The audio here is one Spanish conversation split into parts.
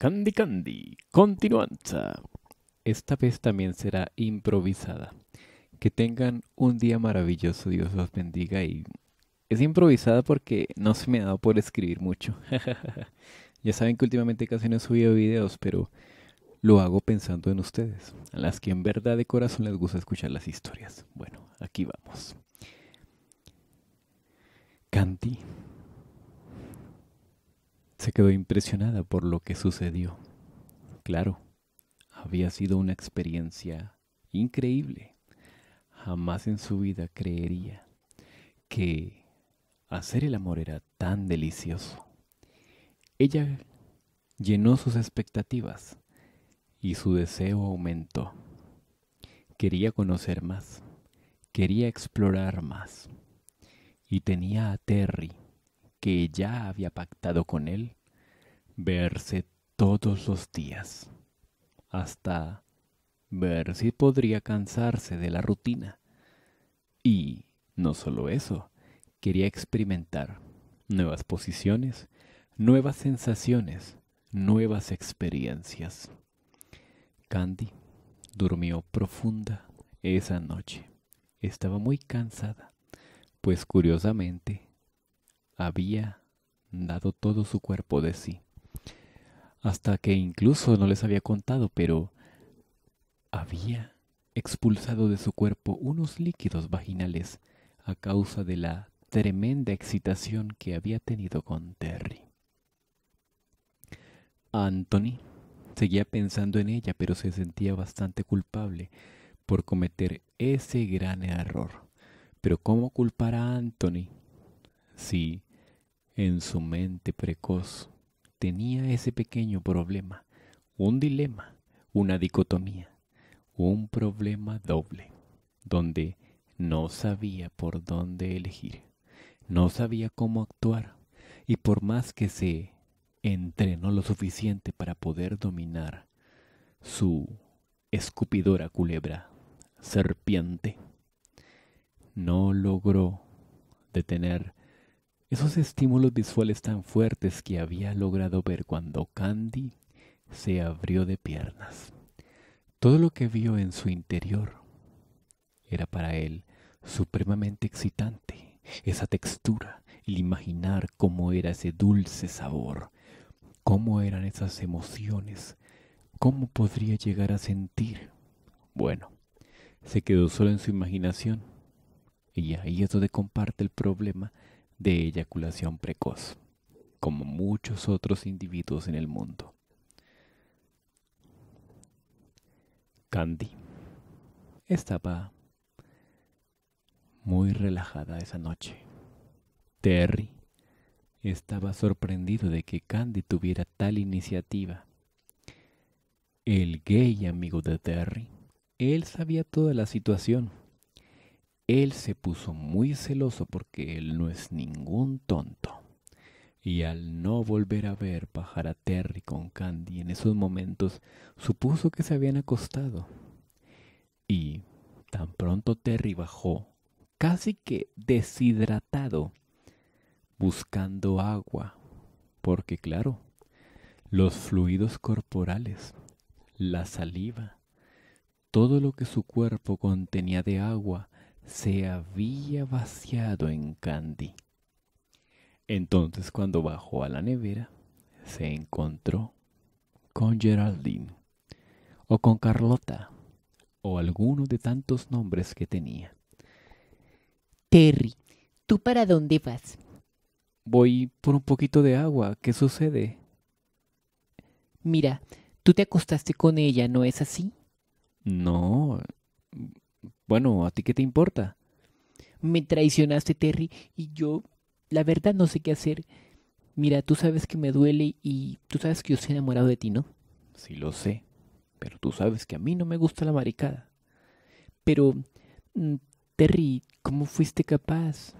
Candy Candy. Continuanza. Esta vez también será improvisada. Que tengan un día maravilloso, Dios los bendiga y es improvisada porque no se me ha dado por escribir mucho. ya saben que últimamente casi no he subido videos, pero lo hago pensando en ustedes, a las que en verdad de corazón les gusta escuchar las historias. Bueno, aquí vamos. Candy se quedó impresionada por lo que sucedió. Claro, había sido una experiencia increíble. Jamás en su vida creería que hacer el amor era tan delicioso. Ella llenó sus expectativas y su deseo aumentó. Quería conocer más, quería explorar más y tenía a Terry que ya había pactado con él verse todos los días, hasta ver si podría cansarse de la rutina. Y no solo eso, quería experimentar nuevas posiciones, nuevas sensaciones, nuevas experiencias. Candy durmió profunda esa noche. Estaba muy cansada, pues curiosamente había dado todo su cuerpo de sí. Hasta que incluso no les había contado, pero había expulsado de su cuerpo unos líquidos vaginales a causa de la tremenda excitación que había tenido con Terry. Anthony seguía pensando en ella, pero se sentía bastante culpable por cometer ese gran error. Pero ¿cómo culpar a Anthony si en su mente precoz tenía ese pequeño problema, un dilema, una dicotomía, un problema doble, donde no sabía por dónde elegir, no sabía cómo actuar, y por más que se entrenó lo suficiente para poder dominar su escupidora culebra, serpiente, no logró detener esos estímulos visuales tan fuertes que había logrado ver cuando Candy se abrió de piernas. Todo lo que vio en su interior era para él supremamente excitante. Esa textura, el imaginar cómo era ese dulce sabor, cómo eran esas emociones, cómo podría llegar a sentir. Bueno, se quedó solo en su imaginación. Y ahí es donde comparte el problema de eyaculación precoz, como muchos otros individuos en el mundo. Candy estaba muy relajada esa noche. Terry estaba sorprendido de que Candy tuviera tal iniciativa. El gay amigo de Terry, él sabía toda la situación él se puso muy celoso porque él no es ningún tonto. Y al no volver a ver bajar a Terry con Candy en esos momentos, supuso que se habían acostado. Y tan pronto Terry bajó, casi que deshidratado, buscando agua, porque claro, los fluidos corporales, la saliva, todo lo que su cuerpo contenía de agua, se había vaciado en Candy. Entonces cuando bajó a la nevera, se encontró con Geraldine, o con Carlota, o alguno de tantos nombres que tenía. Terry, ¿tú para dónde vas? Voy por un poquito de agua. ¿Qué sucede? Mira, tú te acostaste con ella, ¿no es así? No, bueno, ¿a ti qué te importa? Me traicionaste, Terry, y yo, la verdad, no sé qué hacer. Mira, tú sabes que me duele y tú sabes que yo estoy enamorado de ti, ¿no? Sí, lo sé, pero tú sabes que a mí no me gusta la maricada. Pero, mm, Terry, ¿cómo fuiste capaz?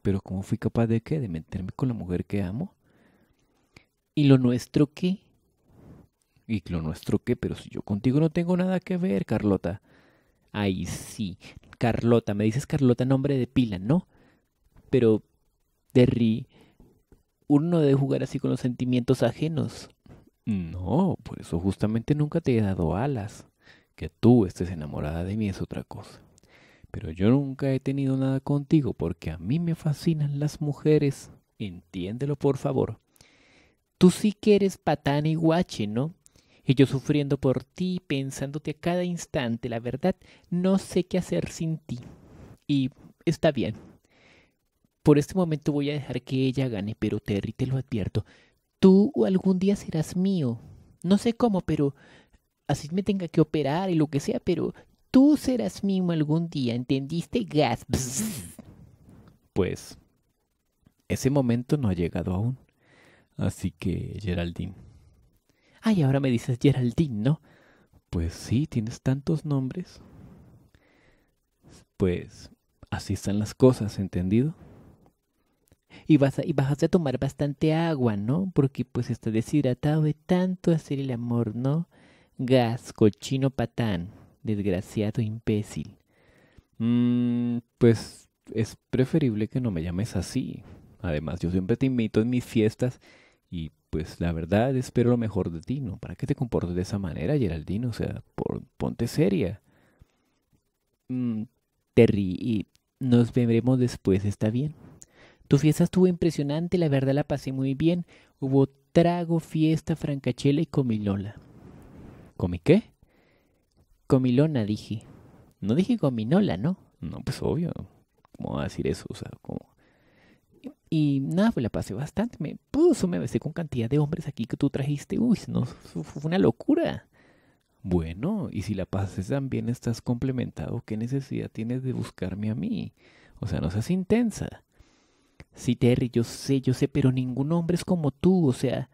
¿Pero cómo fui capaz de qué? ¿De meterme con la mujer que amo? ¿Y lo nuestro qué? ¿Y lo nuestro qué? Pero si yo contigo no tengo nada que ver, Carlota. Ay, sí. Carlota. Me dices Carlota nombre de pila, ¿no? Pero, Terry, uno no debe jugar así con los sentimientos ajenos. No, por eso justamente nunca te he dado alas. Que tú estés enamorada de mí es otra cosa. Pero yo nunca he tenido nada contigo porque a mí me fascinan las mujeres. Entiéndelo, por favor. Tú sí que eres patán y guache, ¿no? yo sufriendo por ti, pensándote a cada instante, la verdad, no sé qué hacer sin ti. Y está bien. Por este momento voy a dejar que ella gane, pero Terry, te lo advierto, tú algún día serás mío. No sé cómo, pero así me tenga que operar y lo que sea, pero tú serás mío algún día, ¿entendiste? Gas. Pues ese momento no ha llegado aún. Así que, Geraldine Ay, ahora me dices Geraldine, ¿no? Pues sí, tienes tantos nombres. Pues así están las cosas, ¿entendido? Y vas, a, y a tomar bastante agua, ¿no? Porque pues está deshidratado de tanto hacer el amor, ¿no? Gas, cochino patán, desgraciado imbécil. Mm, pues es preferible que no me llames así. Además, yo siempre te invito en mis fiestas y pues la verdad espero lo mejor de ti, ¿no? ¿Para qué te comportas de esa manera, Geraldino? O sea, ponte seria. Mm, Terry, y nos veremos después, ¿está bien? Tu fiesta estuvo impresionante, la verdad la pasé muy bien. Hubo trago, fiesta, francachela y comilola. ¿Comi qué? Comilona dije. No dije cominola, ¿no? No, pues obvio. ¿Cómo a decir eso? O sea, ¿cómo? Y nada, pues la pasé bastante. Me puso, me besé con cantidad de hombres aquí que tú trajiste. Uy, no, fue una locura. Bueno, y si la pases también estás complementado. ¿Qué necesidad tienes de buscarme a mí? O sea, no seas intensa. Sí, Terry, yo sé, yo sé, pero ningún hombre es como tú. O sea,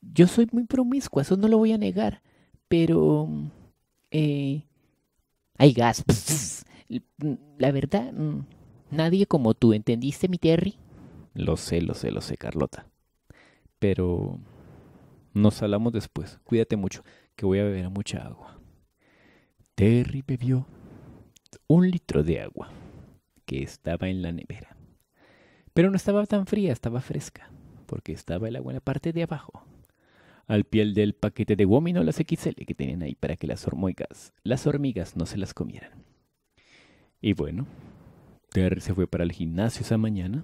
yo soy muy promiscua, eso no lo voy a negar. Pero... Eh, hay gas. La verdad, mm, nadie como tú, ¿entendiste, mi Terry? Lo sé, lo sé, lo sé, Carlota. Pero nos hablamos después. Cuídate mucho, que voy a beber mucha agua. Terry bebió un litro de agua que estaba en la nevera. Pero no estaba tan fría, estaba fresca, porque estaba el agua en la parte de abajo, al pie del paquete de las XL que tienen ahí para que las hormigas, las hormigas no se las comieran. Y bueno, Terry se fue para el gimnasio esa mañana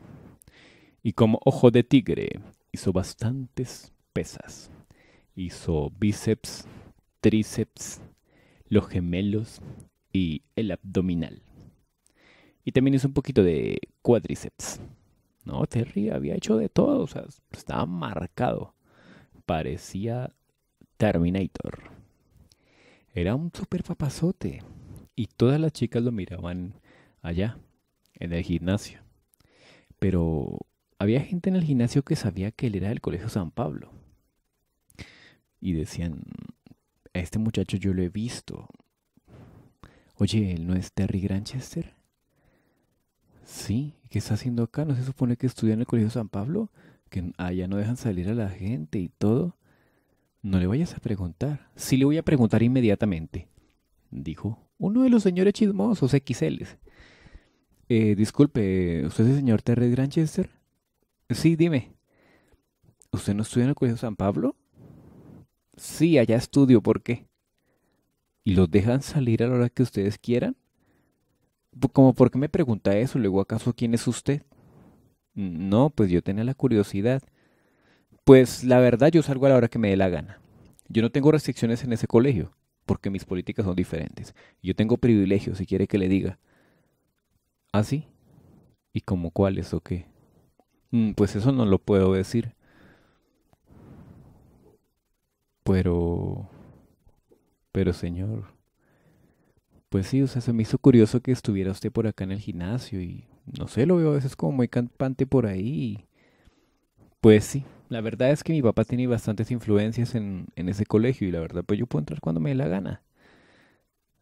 y como ojo de tigre hizo bastantes pesas. Hizo bíceps, tríceps, los gemelos y el abdominal. Y también hizo un poquito de cuádriceps. No, Terry había hecho de todo, o sea, estaba marcado. Parecía Terminator. Era un super papazote. Y todas las chicas lo miraban allá, en el gimnasio. Pero había gente en el gimnasio que sabía que él era del Colegio San Pablo. Y decían, a este muchacho yo lo he visto. Oye, ¿él no es Terry Granchester? Sí, ¿qué está haciendo acá? ¿No se supone que estudia en el Colegio San Pablo? Que allá no dejan salir a la gente y todo. No le vayas a preguntar. Sí le voy a preguntar inmediatamente, dijo uno de los señores chismosos XL. Eh, disculpe, ¿usted es el señor Terry Granchester? Sí, dime. ¿Usted no estudia en el Colegio San Pablo? Sí, allá estudio, ¿por qué? ¿Y los dejan salir a la hora que ustedes quieran? Como, ¿por qué me pregunta eso? ¿Luego acaso quién es usted? No, pues yo tenía la curiosidad. Pues la verdad yo salgo a la hora que me dé la gana. Yo no tengo restricciones en ese colegio, porque mis políticas son diferentes. Yo tengo privilegios, si quiere que le diga. ¿Ah, sí? ¿Y como cuáles o qué? Mm, pues eso no lo puedo decir. Pero... Pero señor... Pues sí, o sea, se me hizo curioso que estuviera usted por acá en el gimnasio y no sé, lo veo a veces como muy campante por ahí. Pues sí, la verdad es que mi papá tiene bastantes influencias en, en ese colegio y la verdad pues yo puedo entrar cuando me dé la gana.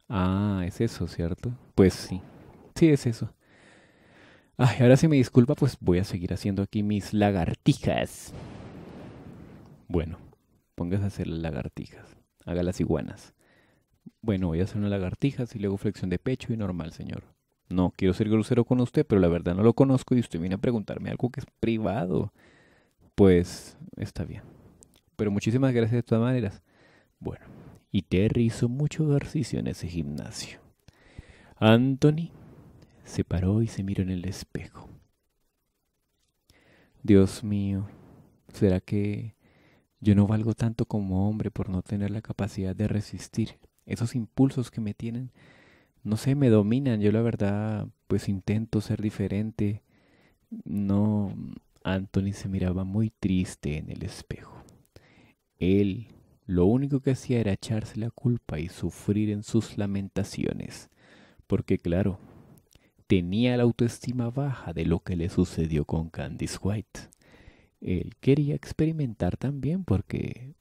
Ah, es eso, ¿cierto? Pues sí, sí es eso ahora sí me disculpa, pues voy a seguir haciendo aquí mis lagartijas. Bueno, póngase a hacer lagartijas. Haga las iguanas. Bueno, voy a hacer una lagartijas y luego flexión de pecho y normal, señor. No quiero ser grosero con usted, pero la verdad no lo conozco y usted viene a preguntarme algo que es privado. Pues está bien. Pero muchísimas gracias de todas maneras. Bueno, y Terry hizo mucho ejercicio en ese gimnasio. Anthony se paró y se miró en el espejo. Dios mío, ¿será que yo no valgo tanto como hombre por no tener la capacidad de resistir? Esos impulsos que me tienen, no sé, me dominan. Yo la verdad, pues intento ser diferente. No, Anthony se miraba muy triste en el espejo. Él lo único que hacía era echarse la culpa y sufrir en sus lamentaciones. Porque claro, tenía la autoestima baja de lo que le sucedió con Candice White. Él quería experimentar también porque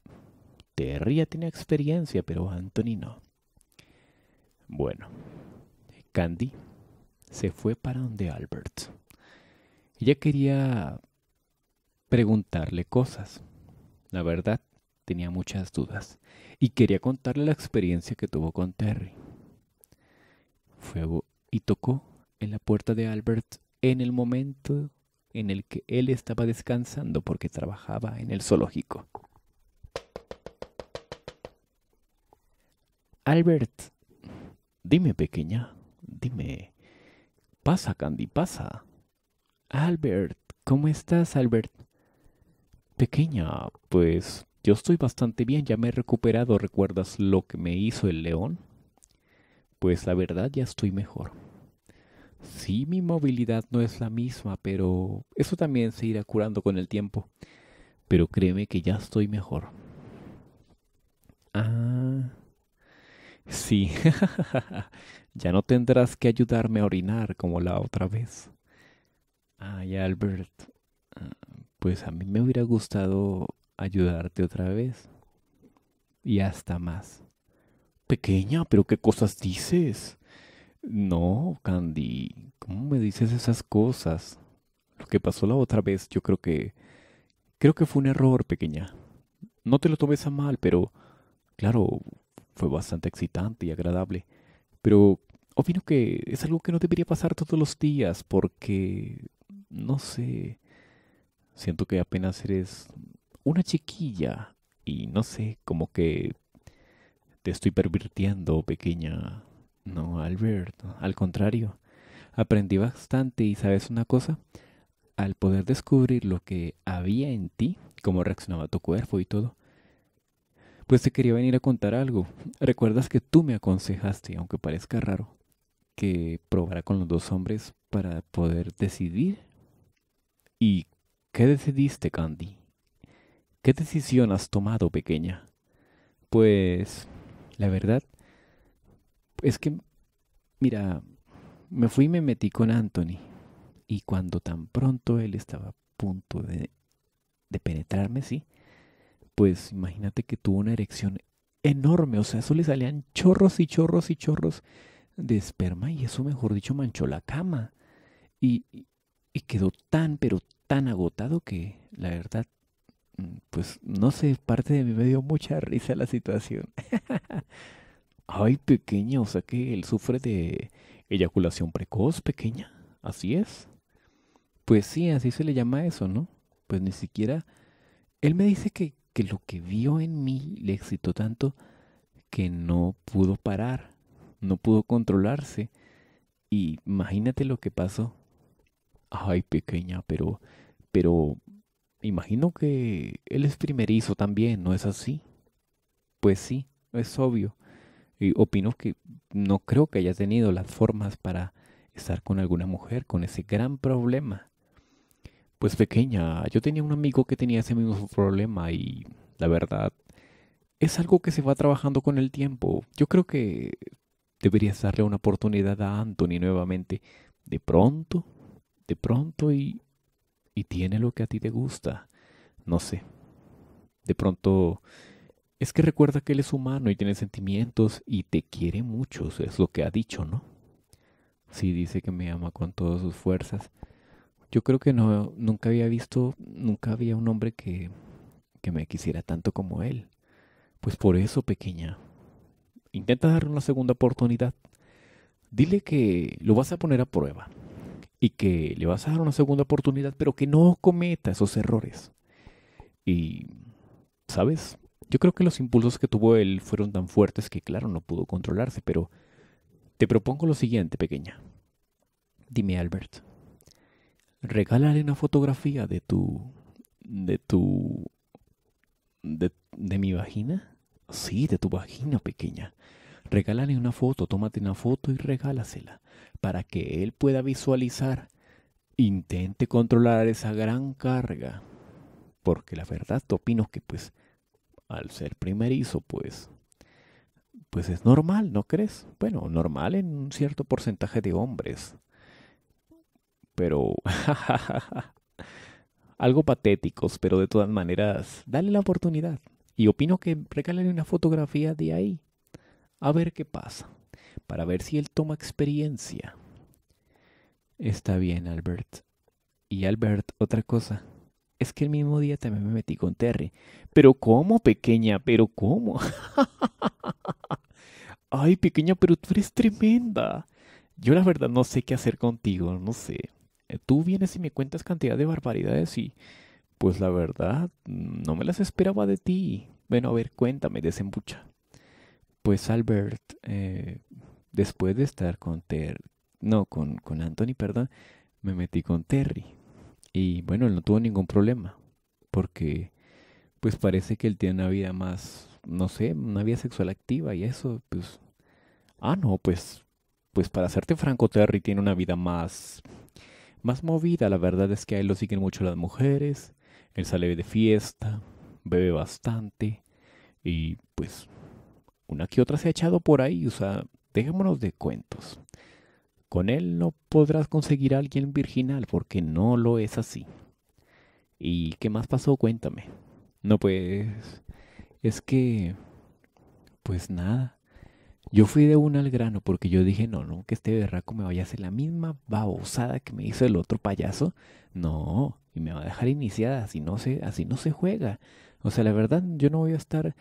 Terry ya tenía experiencia, pero Anthony no. Bueno, Candy se fue para donde Albert. Ella quería preguntarle cosas. La verdad, tenía muchas dudas y quería contarle la experiencia que tuvo con Terry. Fue y tocó en la puerta de Albert en el momento en el que él estaba descansando porque trabajaba en el zoológico. Albert, dime pequeña, dime. Pasa, Candy, pasa. Albert, ¿cómo estás, Albert? Pequeña, pues yo estoy bastante bien, ya me he recuperado. ¿Recuerdas lo que me hizo el león? Pues la verdad ya estoy mejor. Sí, mi movilidad no es la misma, pero eso también se irá curando con el tiempo. Pero créeme que ya estoy mejor. Ah. Sí. ya no tendrás que ayudarme a orinar como la otra vez. Ay, Albert. Ah, pues a mí me hubiera gustado ayudarte otra vez. Y hasta más. Pequeña, pero ¿qué cosas dices? No, Candy, ¿cómo me dices esas cosas? Lo que pasó la otra vez, yo creo que... Creo que fue un error, pequeña. No te lo tomes a mal, pero... Claro, fue bastante excitante y agradable. Pero opino que es algo que no debería pasar todos los días porque... No sé. Siento que apenas eres una chiquilla y no sé, como que te estoy pervirtiendo, pequeña. No, Albert, al contrario. Aprendí bastante y sabes una cosa, al poder descubrir lo que había en ti, cómo reaccionaba tu cuerpo y todo, pues te quería venir a contar algo. Recuerdas que tú me aconsejaste, aunque parezca raro, que probara con los dos hombres para poder decidir. ¿Y qué decidiste, Candy? ¿Qué decisión has tomado, pequeña? Pues, la verdad, es que, mira, me fui y me metí con Anthony. Y cuando tan pronto él estaba a punto de, penetrarme, sí, pues imagínate que tuvo una erección enorme. O sea, eso le salían chorros y chorros y chorros de esperma y eso, mejor dicho, manchó la cama. Y, y quedó tan, pero tan agotado que, la verdad, mm, pues no sé, parte de mí me dio mucha risa la situación. Ay, pequeña, o sea que él sufre de eyaculación precoz, pequeña. Así es. Pues sí, así se le llama eso, ¿no? Pues ni siquiera... Él me dice que, lo que vio en mí le excitó tanto que no pudo parar, no pudo controlarse. Y imagínate lo que pasó. Ay, pequeña, pero... Pero... Imagino que él es primerizo también, ¿no es así? Pues sí, es obvio. Y opino que no creo que haya tenido las formas para estar con alguna mujer con ese gran problema. Pues pequeña, yo tenía un amigo que tenía ese mismo problema y la verdad es algo que se va trabajando con el tiempo. Yo creo que deberías darle una oportunidad a Anthony nuevamente. De pronto, de pronto y, y tiene lo que a ti te gusta. No sé. De pronto es que recuerda que él es humano y tiene sentimientos y te quiere mucho, es lo que ha dicho, ¿no? Sí, dice que me ama con todas sus fuerzas. Yo creo que no, nunca había visto, nunca había un hombre que, que me quisiera tanto como él. Pues por eso, pequeña, intenta darle una segunda oportunidad. Dile que lo vas a poner a prueba y que le vas a dar una segunda oportunidad, pero que no cometa esos errores. Y, ¿sabes? Yo creo que los impulsos que tuvo él fueron tan fuertes que, claro, no pudo controlarse, pero te propongo lo siguiente, pequeña. Dime, Albert, regálale una fotografía de tu... de tu... de, de mi vagina. Sí, de tu vagina, pequeña. Regálale una foto, tómate una foto y regálasela para que él pueda visualizar. Intente controlar esa gran carga, porque la verdad te opino que pues al ser primerizo, pues, pues es normal, ¿no crees? Bueno, normal en un cierto porcentaje de hombres. Pero, algo patéticos, pero de todas maneras, dale la oportunidad. Y opino que regálale una fotografía de ahí, a ver qué pasa, para ver si él toma experiencia. Está bien, Albert. Y Albert, otra cosa. Es que el mismo día también me metí con Terry. Pero ¿cómo, pequeña? ¿Pero cómo? Ay, pequeña, pero tú eres tremenda. Yo la verdad no sé qué hacer contigo, no sé. Eh, tú vienes y me cuentas cantidad de barbaridades y... Pues la verdad, no me las esperaba de ti. Bueno, a ver, cuéntame, desembucha. Pues Albert, eh, después de estar con Terry... No, con, con Anthony, perdón, me metí con Terry. Y bueno, él no tuvo ningún problema, porque pues parece que él tiene una vida más, no sé, una vida sexual activa y eso, pues, ah, no, pues, pues para hacerte franco, Terry tiene una vida más, más movida. La verdad es que a él lo siguen mucho las mujeres, él sale de fiesta, bebe bastante y pues una que otra se ha echado por ahí, o sea, dejémonos de cuentos. Con él no podrás conseguir a alguien virginal porque no lo es así. ¿Y qué más pasó? Cuéntame. No, pues... Es que... Pues nada. Yo fui de una al grano porque yo dije, no, no, que este berraco me vaya a hacer la misma babosada que me hizo el otro payaso. No, y me va a dejar iniciada, así no se, así no se juega. O sea, la verdad, yo no voy a estar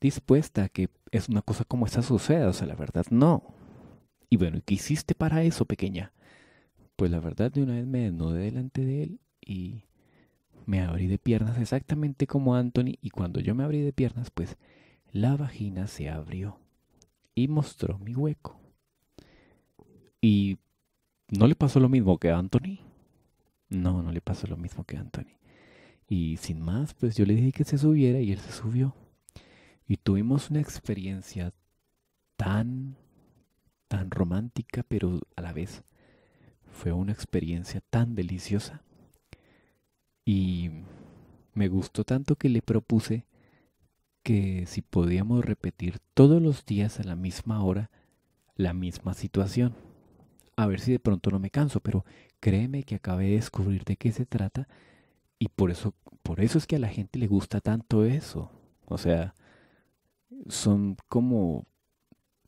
dispuesta a que es una cosa como esa suceda. O sea, la verdad, no. Y bueno, ¿qué hiciste para eso, pequeña? Pues la verdad, de una vez me desnudé delante de él y me abrí de piernas exactamente como Anthony y cuando yo me abrí de piernas, pues la vagina se abrió y mostró mi hueco. ¿Y no le pasó lo mismo que a Anthony? No, no le pasó lo mismo que a Anthony. Y sin más, pues yo le dije que se subiera y él se subió. Y tuvimos una experiencia tan tan romántica, pero a la vez fue una experiencia tan deliciosa. Y me gustó tanto que le propuse que si podíamos repetir todos los días a la misma hora la misma situación. A ver si de pronto no me canso, pero créeme que acabé de descubrir de qué se trata y por eso por eso es que a la gente le gusta tanto eso. O sea, son como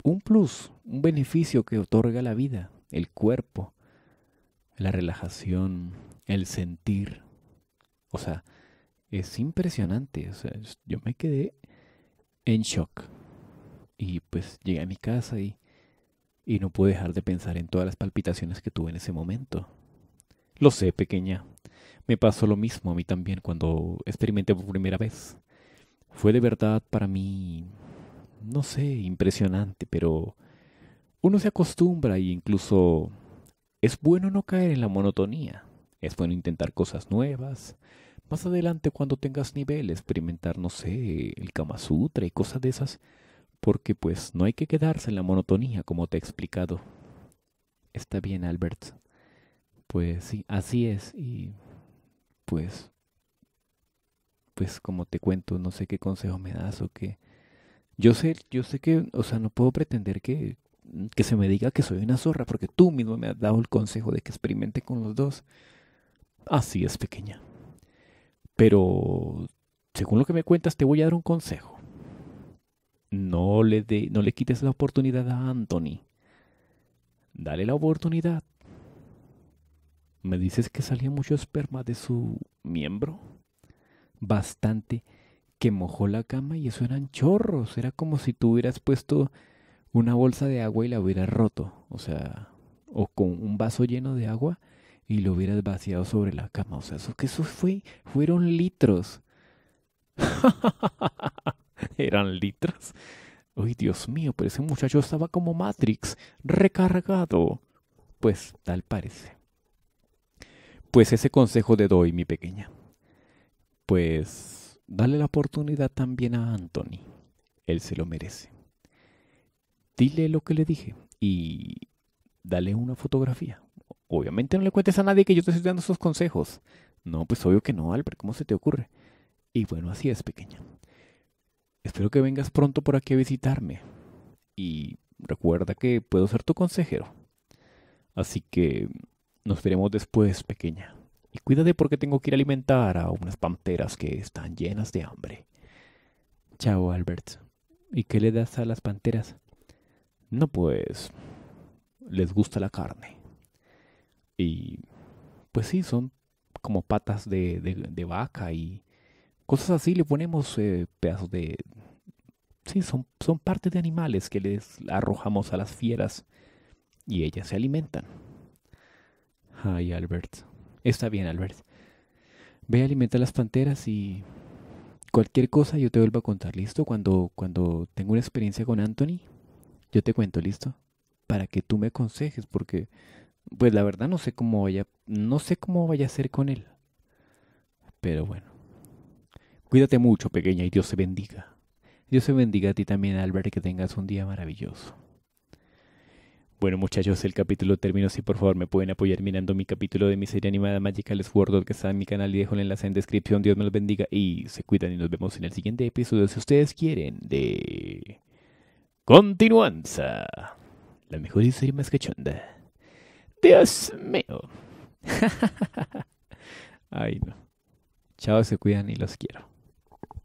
un plus, un beneficio que otorga la vida, el cuerpo, la relajación, el sentir. O sea, es impresionante. yo me quedé en shock. Y pues llegué a mi casa y, y no pude dejar de pensar en todas las palpitaciones que tuve en ese momento. Lo sé, pequeña. Me pasó lo mismo a mí también cuando experimenté por primera vez. Fue de verdad para mí no sé, impresionante, pero uno se acostumbra e incluso es bueno no caer en la monotonía. Es bueno intentar cosas nuevas. Más adelante cuando tengas nivel, experimentar, no sé, el Kama Sutra y cosas de esas. Porque pues no hay que quedarse en la monotonía, como te he explicado. Está bien, Albert. Pues sí, así es. Y pues... Pues como te cuento, no sé qué consejo me das o qué... Yo sé, yo sé que, o sea, no puedo pretender que, mm, que se me diga que soy una zorra, porque tú mismo me has dado el consejo de que experimente con los dos. Así es, pequeña. Pero, según lo que me cuentas, te voy a dar un consejo. No le, de, no le quites la oportunidad a Anthony. Dale la oportunidad. ¿Me dices que salía mucho esperma de su miembro? Bastante que mojó la cama y eso eran chorros. Era como si tú hubieras puesto una bolsa de agua y la hubieras roto. O sea, o con un vaso lleno de agua y lo hubieras vaciado sobre la cama. O sea, eso que eso fue, fueron litros. Eran litros. Uy, Dios mío, pero ese muchacho estaba como Matrix, recargado. Pues tal parece. Pues ese consejo te doy, mi pequeña. Pues dale la oportunidad también a Anthony. Él se lo merece. Dile lo que le dije y dale una fotografía. Obviamente no le cuentes a nadie que yo te estoy dando esos consejos. No, pues obvio que no, Albert, ¿cómo se te ocurre? Y bueno, así es, pequeña. Espero que vengas pronto por aquí a visitarme. Y recuerda que puedo ser tu consejero. Así que nos veremos después, pequeña. Y cuídate porque tengo que ir a alimentar a unas panteras que están llenas de hambre. Chao, Albert. ¿Y qué le das a las panteras? No, pues... Les gusta la carne. Y... Pues sí, son como patas de, vaca y... Cosas así, le ponemos eh, pedazos de... Sí, son, son partes de animales que les arrojamos a las fieras y ellas se alimentan. Ay, Albert. Está bien, Albert. Ve, alimenta las panteras y cualquier cosa yo te vuelvo a contar, ¿listo? Cuando, cuando tengo una experiencia con Anthony, yo te cuento, ¿listo? Para que tú me aconsejes, porque pues la verdad no sé cómo vaya, no sé cómo vaya a ser con él. Pero bueno. Cuídate mucho, pequeña, y Dios te bendiga. Dios te bendiga a ti también, Albert, que tengas un día maravilloso. Bueno muchachos, el capítulo terminó. Si por favor me pueden apoyar mirando mi capítulo de mi serie animada Magical Sword que está en mi canal y dejo el enlace en descripción. Dios me los bendiga y se cuidan y nos vemos en el siguiente episodio si ustedes quieren de... Continuanza. La mejor historia serie más cachonda. Dios mío. Ay no. Chao, se cuidan y los quiero.